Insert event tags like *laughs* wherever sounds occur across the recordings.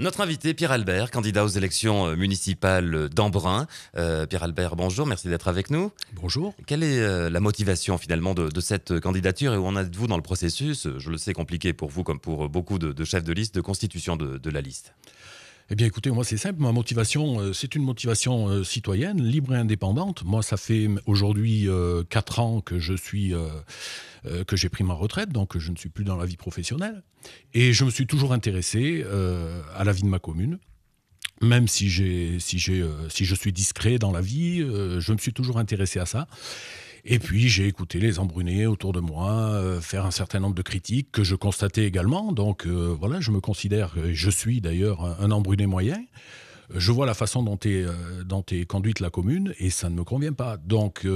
Notre invité, Pierre Albert, candidat aux élections euh, municipales d'Embrun. Euh, Pierre Albert, bonjour, merci d'être avec nous. Bonjour. Quelle est euh, la motivation finalement de, cette candidature et où en êtes-vous dans le processus Je le sais compliqué pour vous comme pour beaucoup de, chefs de liste, de constitution de la liste. Eh bien, écoutez, moi, c'est simple. Ma motivation, euh, c'est une motivation euh, citoyenne, libre et indépendante. Moi, ça fait aujourd'hui 4 euh, ans que je suis, que j'ai pris ma retraite, donc je ne suis plus dans la vie professionnelle. Et je me suis toujours intéressé à la vie de ma commune. Même si, si, si je suis discret dans la vie, je me suis toujours intéressé à ça. Et puis j'ai écouté les embrunés autour de moi euh, faire un certain nombre de critiques que je constatais également. Donc euh, voilà, je me considère, je suis d'ailleurs un, embruné moyen. Je vois la façon dont est, euh, dans conduite la commune et ça ne me convient pas. Donc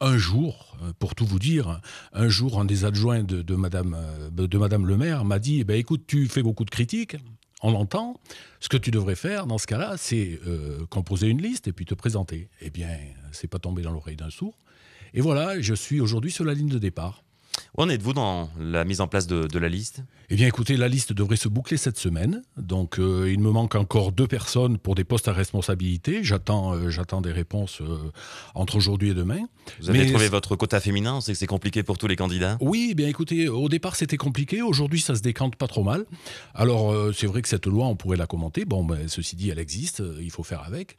un jour, pour tout vous dire, un jour un des adjoints de, de Madame de Madame le maire m'a dit eh ben, écoute, tu fais beaucoup de critiques, on l'entend. Ce que tu devrais faire dans ce cas-là, c'est composer une liste et puis te présenter. Eh bien, c'est pas tombé dans l'oreille d'un sourd. Et voilà, je suis aujourd'hui sur la ligne de départ. Où en êtes-vous dans la mise en place de, la liste Eh bien, écoutez, la liste devrait se boucler cette semaine. Donc, euh, il me manque encore deux personnes pour des postes à responsabilité. J'attends, euh, des réponses euh, entre aujourd'hui et demain. Vous avez trouvé votre quota féminin C'est que c'est compliqué pour tous les candidats. Oui, eh bien, écoutez, au départ, c'était compliqué. Aujourd'hui, ça se décante pas trop mal. Alors, c'est vrai que cette loi, on pourrait la commenter. Bon, ben, ceci dit, elle existe. Il faut faire avec.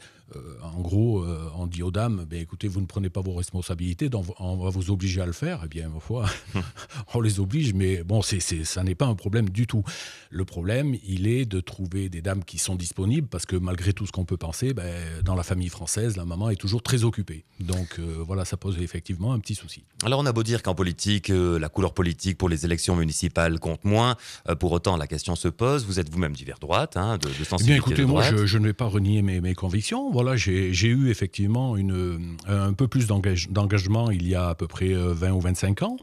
en gros, on dit aux dames, ben, écoutez, vous ne prenez pas vos responsabilités, on va vous obliger à le faire. Eh bien, ma foi. *laughs* on les oblige, mais bon, c'est, ça n'est pas un problème du tout. Le problème, il est de trouver des dames qui sont disponibles, parce que malgré tout ce qu'on peut penser, ben, dans la famille française, la maman est toujours très occupée. Donc euh, voilà, ça pose effectivement un petit souci. Alors on a beau dire qu'en politique, euh, la couleur politique pour les élections municipales compte moins, euh, pour autant la question se pose, vous êtes vous-même divers droite, hein, de, sensibilité eh bien, écoutez, moi je, ne vais pas renier mes, convictions, voilà, j'ai, eu effectivement un peu plus d'engagement il y a à peu près 20 ou 25 ans.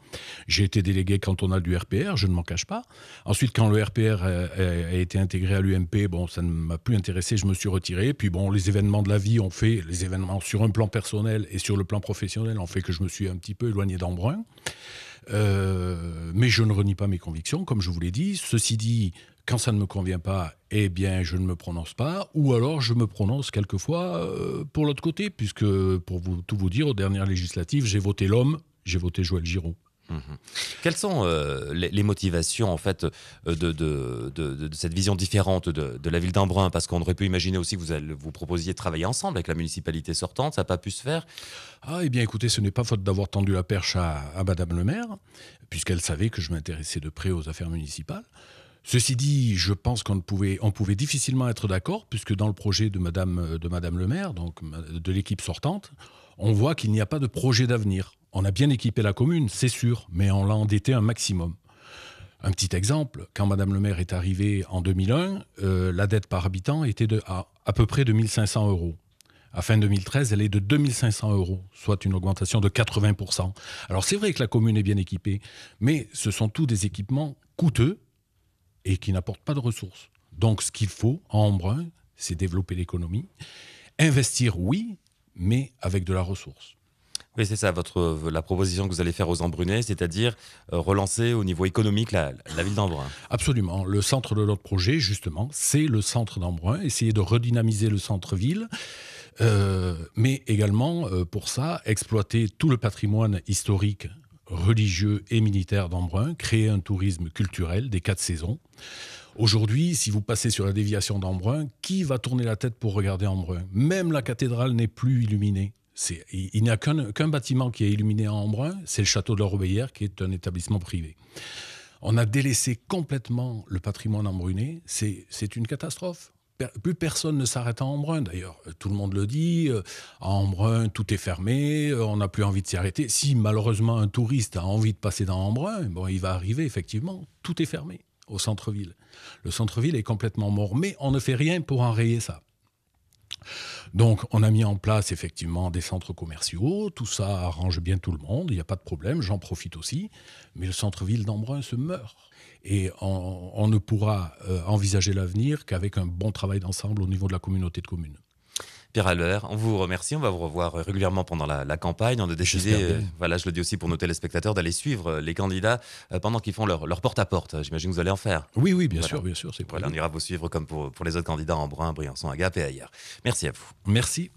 J'ai été délégué cantonal du RPR, je ne m'en cache pas. Ensuite, quand le RPR a, été intégré à l'UMP, bon, ça ne m'a plus intéressé, je me suis retiré. Puis bon, les événements de la vie ont fait, les événements sur un plan personnel et sur le plan professionnel ont fait que je me suis un petit peu éloigné d'Embrun. Euh, mais je ne renie pas mes convictions, comme je vous l'ai dit. Ceci dit, quand ça ne me convient pas, eh bien, je ne me prononce pas, ou alors je me prononce quelquefois euh, pour l'autre côté, puisque, pour vous, tout vous dire, aux dernières législatives, j'ai voté l'homme, j'ai voté Joël Giraud. Mhm. Quelles sont euh, les, motivations en fait euh, de, de, cette vision différente de, la ville d'Embrun Parce qu'on aurait pu imaginer aussi que vous, vous proposiez de travailler ensemble avec la municipalité sortante, ça n'a pas pu se faire. Ah, eh bien écoutez, ce n'est pas faute d'avoir tendu la perche à, Madame le maire, puisqu'elle savait que je m'intéressais de près aux affaires municipales. Ceci dit, je pense qu'on pouvait, on pouvait difficilement être d'accord, puisque dans le projet de Madame, de Madame le maire, donc de l'équipe sortante, on voit qu'il n'y a pas de projet d'avenir. On a bien équipé la commune, c'est sûr, mais on l'a endettée un maximum. Un petit exemple, quand Madame le maire est arrivée en 2001, euh, la dette par habitant était de, à, peu près de 1500 euros. À fin 2013, elle est de 2500 euros, soit une augmentation de 80%. Alors c'est vrai que la commune est bien équipée, mais ce sont tous des équipements coûteux et qui n'apportent pas de ressources. Donc ce qu'il faut en Embrun, c'est développer l'économie. Investir, oui, mais avec de la ressource c'est ça, votre, la proposition que vous allez faire aux embrunais c'est-à-dire euh, relancer au niveau économique la, ville d'Embrun. Absolument. Le centre de notre projet, justement, c'est le centre d'Embrun, essayer de redynamiser le centre-ville. Euh, mais également, euh, pour ça, exploiter tout le patrimoine historique, religieux et militaire d'Embrun, créer un tourisme culturel des quatre saisons. Aujourd'hui, si vous passez sur la déviation d'Embrun, qui va tourner la tête pour regarder Embrun Même la cathédrale n'est plus illuminée il, n'y a qu'un bâtiment qui est illuminé en embrun, c'est le château de la qui est un établissement privé. On a délaissé complètement le patrimoine embruné, c'est une catastrophe. Plus personne ne s'arrête à Embrun, d'ailleurs. Euh, tout le monde le dit. À euh, Embrun, tout est fermé. Euh, on n'a plus envie de s'y arrêter. Si malheureusement un touriste a envie de passer dans Embrun, bon, il va arriver, effectivement. Tout est fermé au centre-ville. Le centre-ville est complètement mort, mais on ne fait rien pour enrayer ça. Donc on a mis en place effectivement des centres commerciaux, tout ça arrange bien tout le monde, il n'y a pas de problème, j'en profite aussi, mais le centre-ville d'Embrun se meurt. Et on, on ne pourra euh, envisager l'avenir qu'avec un bon travail d'ensemble au niveau de la communauté de communes à l'heure. On vous remercie. On va vous revoir euh, régulièrement pendant la, campagne. On a décidé, euh, voilà, je le dis aussi pour nos téléspectateurs, d'aller suivre euh, les candidats pendant qu'ils font leur, porte-à-porte. J'imagine que vous allez en faire. Oui, oui, bien sûr, bien sûr. C'est on ira vous suivre comme pour, pour les autres candidats en Brun, Briançon, Agap et ailleurs. Merci à vous. Merci.